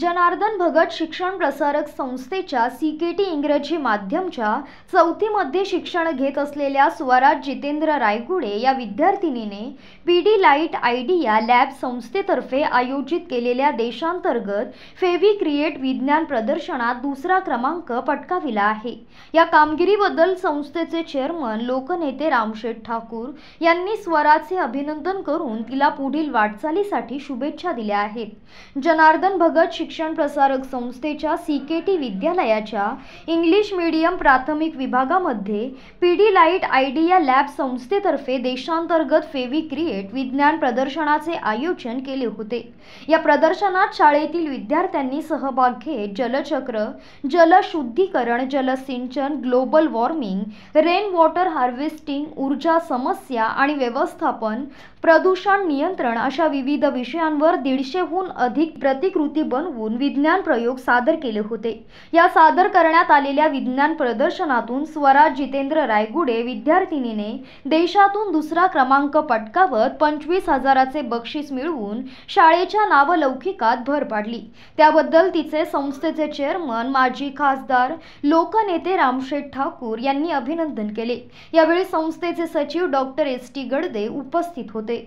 जनार्दन भगत शिक्षण प्रसारक संस्थेच्या सी के टी इंग्रजी माध्यमच्या चौथीमध्ये शिक्षण घेत असलेल्या स्वराज जितेंद्र रायगुडे या विद्यार्थिनीने P D light idea lab संस्थेतर्फे आयोजित केलेल्या देशांतर्गत फेवी क्रिएट विज्ञान प्रदर्शनात दुसरा क्रमांक पटकाविला आहे या कामगिरीबद्दल संस्थेचे चेअरमन लोकनेते रामशेठ ठाकूर यांनी स्वराजचे अभिनंदन करून तिला पुढील वाटचालीसाठी शुभेच्छा दिल्या आहेत जनार्दन भगत शिक्षण प्रसारक संस्थेच्या सी के टी विद्यालयाच्या इंग्लिश मीडियम प्राथमिक विभागामध्ये P D light idea lab संस्थेतर्फे देशांतर्गत क्रिएट विज्ञान प्रदर्शनाचे आयोजन केले होते या प्रदर्शनात शाळेतील विद्यार्थ्यांनी सहभाग घेत जलचक्र जलशुद्धीकरण जलसिंचन global warming rain water harvesting ऊर्जा समस्या आणि व्यवस्थापन प्रदूषण नियंत्रण अशा विविध विषयांवर दीडशेहून अधिक प्रतिकृती बन बनवून विज्ञान प्रयोग सादर केले होते या सादर करण्यात आलेल्या विज्ञान प्रदर्शनातून स्वराज जितेंद्र रायगुडे विद्यार्थिनीने देशातून दुसरा क्रमांक पटकावत पंचवीस हजाराचे बक्षीस मिळवून शाळेच्या नावलौकिकात भर पाडली त्याबद्दल तिचे संस्थेचे चेअरमन माजी खासदार लोकनेते रामशेठ ठाकूर यांनी अभिनंदन केले यावेळी संस्थेचे सचिव डॉक्टर एस टी गडदे उपस्थित होते